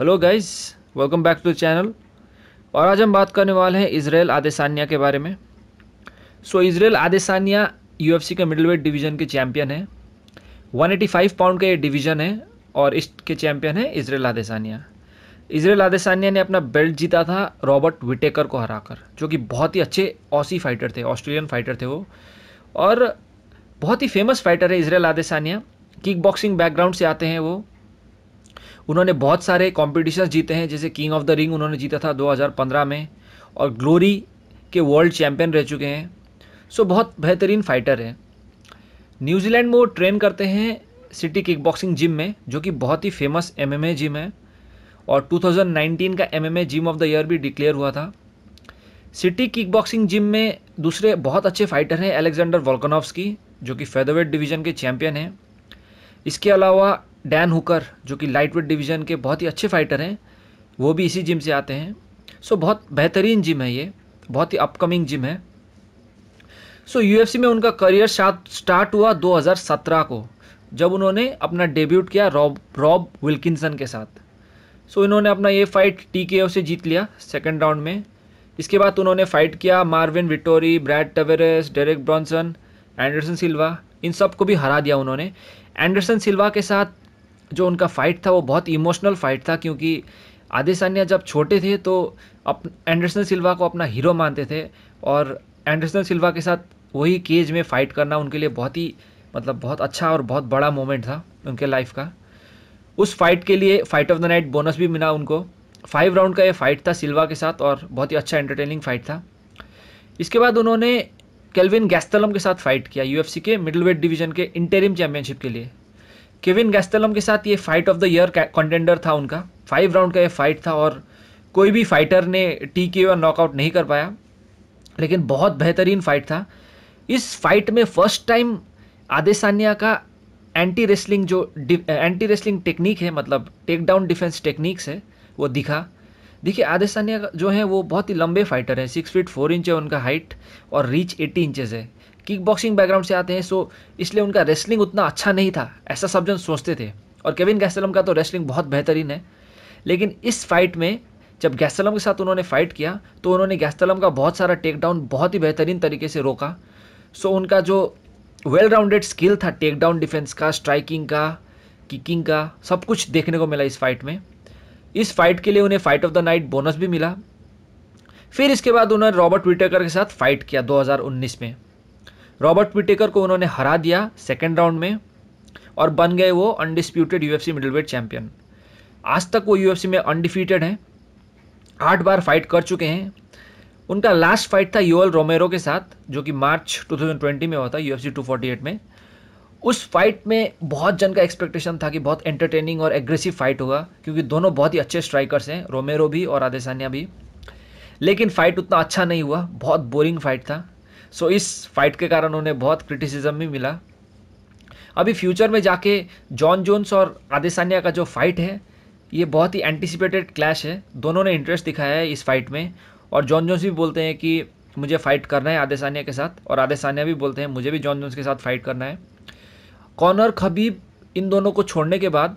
hello guys welcome back to the channel और आज हम बात करने वाले हैं इसराइल आदेसानिया के बारे में so so, Israel Adesanya UFC के मिडिल वेट डिवीज़न के चैम्पियन है 185 पाउंड का ये डिवीज़न है और इसके चैम्पियन है इसराइल आदेसानिया इसराइल आदेसानिया ने अपना बेल्ट जीता था रॉबर्ट विटेकर को कर जो कि बहुत ही अच्छे ऑसी फाइटर थे ऑस्ट्रेलियन फाइटर थे वो और बहुत ही फेमस फाइटर है Israel Adesanya kick boxing background से आते हैं वो उन्होंने बहुत सारे कॉम्पिटिशन जीते हैं जैसे किंग ऑफ द रिंग उन्होंने जीता था 2015 में और ग्लोरी के वर्ल्ड चैम्पियन रह चुके हैं सो बहुत बेहतरीन फाइटर हैं न्यूजीलैंड में वो ट्रेन करते हैं सिटी किकबॉक्सिंग जिम में जो कि बहुत ही फेमस एमएमए जिम है और 2019 का MMA gym of the year भी डिक्लेयर हुआ था सिटी किकबॉक्सिंग जिम में दूसरे बहुत अच्छे फाइटर हैं अलेक्जेंडर वोल्कनॉव्स की जो कि फेदरवेट डिवीजन के चैम्पियन हैं इसके अलावा डैन हुकर जो कि लाइट वेट डिवीज़न के बहुत ही अच्छे फाइटर हैं वो भी इसी जिम से आते हैं सो so, बहुत बेहतरीन जिम है ये बहुत ही अपकमिंग जिम है सो so, यूएफसी में उनका करियर स्टार्ट हुआ 2017 को जब उन्होंने अपना डेब्यूट किया रॉब रॉब विल्किंसन के साथ सो so, इन्होंने अपना ये फाइट टी से जीत लिया सेकेंड राउंड में इसके बाद उन्होंने फाइट किया Marvin Vettori Brad Tavares Derek Brunson Anderson Silva इन सब को भी हरा दिया उन्होंने एंडरसन सिल्वा के साथ जो उनका फ़ाइट था वो बहुत इमोशनल फाइट था क्योंकि आदेसान्या जब छोटे थे तो अप एंडरसन सिल्वा को अपना हीरो मानते थे और एंडरसन सिल्वा के साथ वही केज में फ़ाइट करना उनके लिए बहुत ही मतलब बहुत अच्छा और बहुत बड़ा मोमेंट था उनके लाइफ का उस फाइट के लिए fight of the night bonus भी मिला उनको फाइव राउंड का ये फाइट था सिल्वा के साथ और बहुत ही अच्छा एंटरटेनिंग फाइट था इसके बाद उन्होंने केल्विन गैस्तलम के साथ फाइट किया यूएफसी के मिडिल वेट डिवीजन के इंटेरिम चैम्पियनशिप के लिए केविन गैस्टलम के साथ ये fight of the year contender था उनका फाइव राउंड का ये फाइट था और कोई भी फाइटर ने टी के और नॉकआउट नहीं कर पाया लेकिन बहुत बेहतरीन फाइट था इस फाइट में फर्स्ट टाइम आदेसान्या का एंटी रेसलिंग जो एंटी रेसलिंग टेक्निक है मतलब टेक डाउन डिफेंस टेक्निक्स है वो दिखा देखिए आदेसान्या जो है वो बहुत ही लंबे फाइटर हैं सिक्स फीट फोर इंच है उनका हाइट और रीच एटी इंचज़ है किक बॉक्सिंग बैकग्राउंड से आते हैं सो इसलिए उनका रेसलिंग उतना अच्छा नहीं था ऐसा सब जन सोचते थे और केविन गैसलम का तो रेसलिंग बहुत बेहतरीन है लेकिन इस फाइट में जब गैसलम के साथ उन्होंने फाइट किया तो उन्होंने गैसलम का बहुत सारा टेकडाउन बहुत ही बेहतरीन तरीके से रोका सो उनका जो वेल राउंडेड स्किल था टेकडाउन डिफेंस का स्ट्राइकिंग का किकिंग का सब कुछ देखने को मिला इस फाइट में इस फाइट के लिए उन्हें fight of the night bonus भी मिला फिर इसके बाद उन्होंने रॉबर्ट विटेकर के साथ फाइट किया 2019 में रॉबर्ट पिटेकर को उन्होंने हरा दिया सेकेंड राउंड में और बन गए वो undisputed U F C middleweight champion आज तक वो यू एफ सी में अनडिफीटेड हैं आठ बार फाइट कर चुके हैं उनका लास्ट फाइट था योअल रोमेरो के साथ जो कि मार्च 2020 में हुआ था फोर्टी एट में उस फाइट में बहुत जन का एक्सपेक्टेशन था कि बहुत एंटरटेनिंग और एग्रेसिव फाइट होगा क्योंकि दोनों बहुत ही अच्छे स्ट्राइकर्स हैं रोमेरो भी और आदेसानिया भी लेकिन फाइट उतना अच्छा नहीं हुआ बहुत बोरिंग फाइट था सो so, इस फाइट के कारण उन्हें बहुत क्रिटिसिज्म भी मिला अभी फ्यूचर में जाके जॉन जोन्स और आदेसान्या का जो फाइट है ये बहुत ही एंटिसिपेटेड क्लैश है दोनों ने इंटरेस्ट दिखाया है इस फाइट में और जॉन जोन्स भी बोलते हैं कि मुझे फ़ाइट करना है आदेसान्या के साथ और आदेसान्या भी बोलते हैं मुझे भी जॉन जोन्स के साथ फ़ाइट करना है कॉनर खबीब इन दोनों को छोड़ने के बाद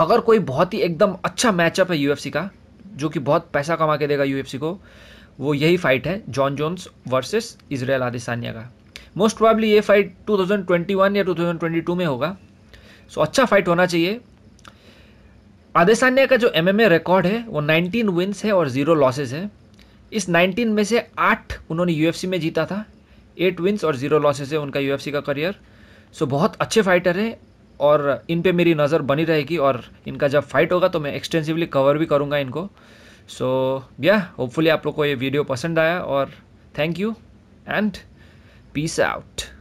अगर कोई बहुत ही एकदम अच्छा मैचअप है यूएफसी का जो कि बहुत पैसा कमा के देगा यूएफसी को वो यही फाइट है Jon Jones versus Israel Adesanya का मोस्ट प्रॉब्ली ये फाइट 2021 या 2022 में होगा सो so, अच्छा फाइट होना चाहिए आदिसानिया का जो एम रिकॉर्ड है वो 19 विन्स है और ज़ीरो लॉसेज है इस 19 में से आठ उन्होंने यू में जीता था एट विन्स और ज़ीरो लॉसेज है उनका यू का करियर सो so, बहुत अच्छे फाइटर हैं और इन पे मेरी नज़र बनी रहेगी और इनका जब फाइट होगा तो मैं एक्सटेंसिवली कवर भी करूँगा इनको सो या होपफुली आप लोग को ये वीडियो पसंद आया और thank you and peace out